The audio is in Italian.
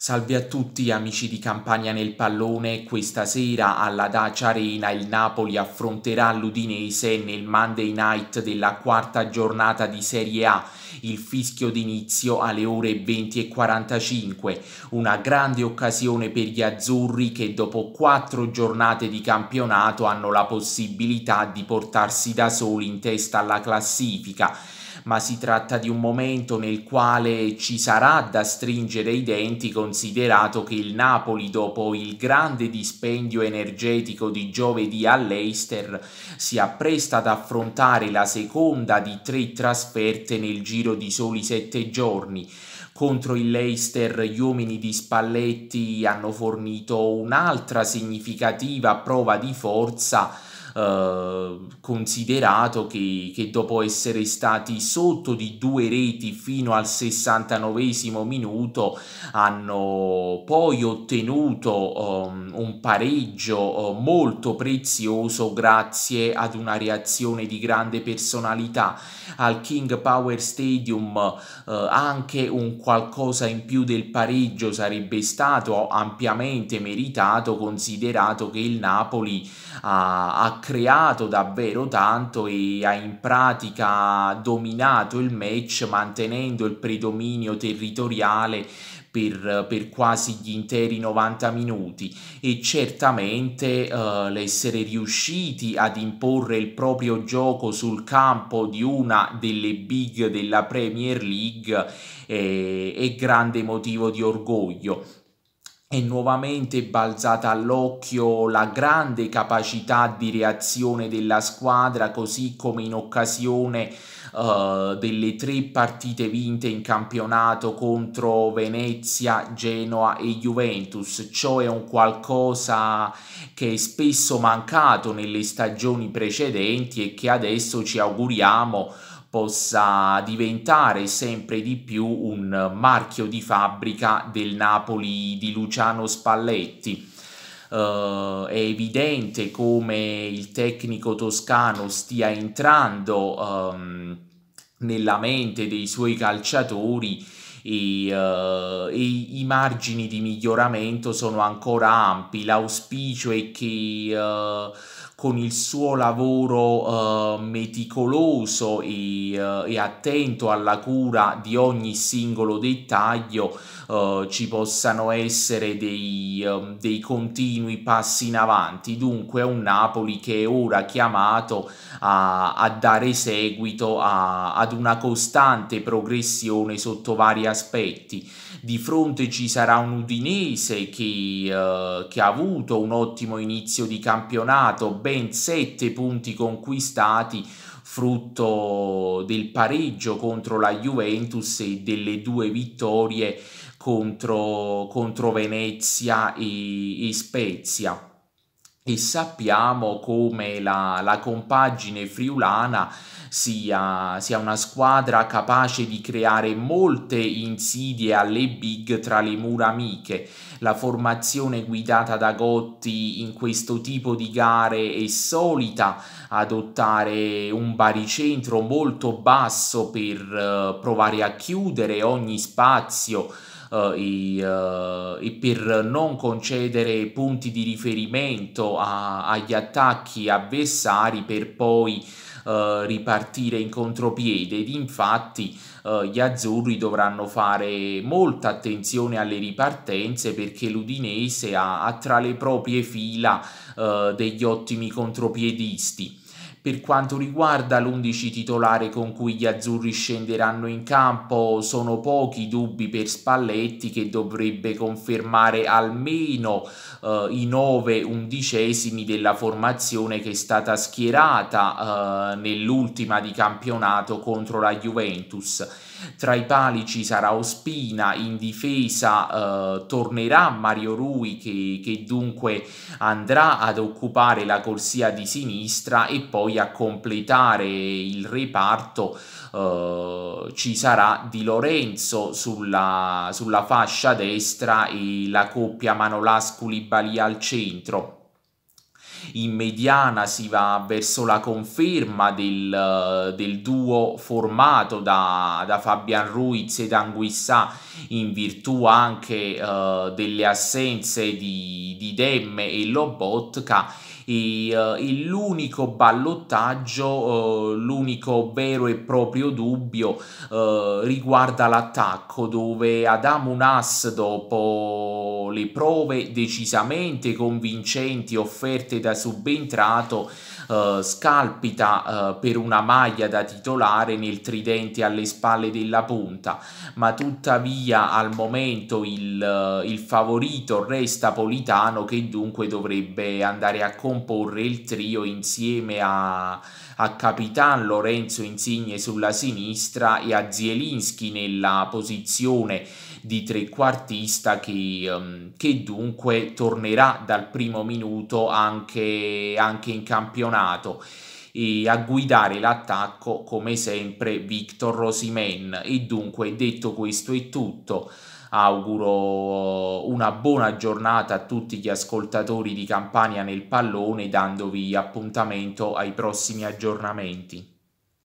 Salve a tutti amici di Campania nel pallone, questa sera alla Dacia Arena il Napoli affronterà l'Udinese nel Monday Night della quarta giornata di Serie A, il fischio d'inizio alle ore 20.45, una grande occasione per gli azzurri che dopo quattro giornate di campionato hanno la possibilità di portarsi da soli in testa alla classifica ma si tratta di un momento nel quale ci sarà da stringere i denti con considerato che il Napoli, dopo il grande dispendio energetico di giovedì all'Eister, si appresta ad affrontare la seconda di tre trasferte nel giro di soli sette giorni. Contro il Leicester gli uomini di Spalletti hanno fornito un'altra significativa prova di forza eh, considerato che, che, dopo essere stati sotto di due reti fino al 69 minuto hanno poi ottenuto um, un pareggio uh, molto prezioso grazie ad una reazione di grande personalità al King Power Stadium uh, anche un qualcosa in più del pareggio sarebbe stato ampiamente meritato considerato che il Napoli ha, ha creato davvero tanto e ha in pratica dominato il match mantenendo il predominio territoriale per, per, quasi gli interi 90 minuti e certamente eh, l'essere riusciti ad imporre il proprio gioco sul campo di una delle big della Premier League eh, è grande motivo di orgoglio è nuovamente balzata all'occhio la grande capacità di reazione della squadra, così come in occasione uh, delle tre partite vinte in campionato contro Venezia, Genoa e Juventus. Ciò è un qualcosa che è spesso mancato nelle stagioni precedenti e che adesso ci auguriamo possa diventare sempre di più un marchio di fabbrica del Napoli di Luciano Spalletti. Uh, è evidente come il tecnico toscano stia entrando um, nella mente dei suoi calciatori e, uh, e, i margini di miglioramento sono ancora ampi. L'auspicio è che uh, con il suo lavoro eh, meticoloso e, eh, e, attento alla cura di ogni singolo dettaglio eh, ci possano essere dei, ehm, dei continui passi in avanti. Dunque è un Napoli che è ora chiamato a, a dare seguito a, ad una costante progressione sotto vari aspetti di fronte ci sarà un Udinese che, eh, che, ha avuto un ottimo inizio di campionato, ben 7 punti conquistati frutto del pareggio contro la Juventus e delle due vittorie contro, contro Venezia e, e Spezia e sappiamo come la, la compagine friulana sia, sia, una squadra capace di creare molte insidie alle big tra le mura amiche. La formazione guidata da Gotti in questo tipo di gare è solita adottare un baricentro molto basso per eh, provare a chiudere ogni spazio eh, i, i eh, per non concedere punti di riferimento a, agli attacchi avversari per poi eh, ripartire in contropiede ed infatti gli azzurri dovranno fare molta attenzione alle ripartenze perché l'Udinese ha, ha tra le proprie fila degli ottimi contropiedisti. Per quanto riguarda l'11 titolare con cui gli azzurri scenderanno in campo, sono pochi i dubbi per Spalletti che dovrebbe confermare almeno eh, i 9 undicesimi della formazione che è stata schierata eh, nell'ultima di campionato contro la Juventus. Tra i pali ci sarà Ospina, in difesa eh, tornerà Mario Rui che, che dunque andrà ad occupare la corsia di sinistra e poi poi a completare il reparto eh, ci sarà Di Lorenzo sulla, sulla fascia destra e la coppia Manolas-Culibali al centro in mediana si va verso la conferma del, del duo formato da, da, Fabian Ruiz ed Anguissà in virtù anche uh, delle assenze di, di Demme e Lobotka e, uh, e l'unico ballottaggio, uh, l'unico vero e proprio dubbio uh, riguarda l'attacco dove Adam Unas dopo le prove decisamente convincenti offerte da da subentrato eh, scalpita eh, per una maglia da titolare nel tridente alle spalle della punta, ma tuttavia al momento il, eh, il favorito resta Politano che dunque dovrebbe andare a comporre il trio insieme a a Capitan Lorenzo Insigne sulla sinistra e a Zielinski nella posizione di trequartista che, ehm, che, dunque tornerà dal primo minuto anche anche, anche in campionato e a guidare l'attacco come sempre Victor Rosimen e dunque detto questo è tutto auguro uh, una buona giornata a tutti gli ascoltatori di Campania nel pallone dandovi appuntamento ai prossimi aggiornamenti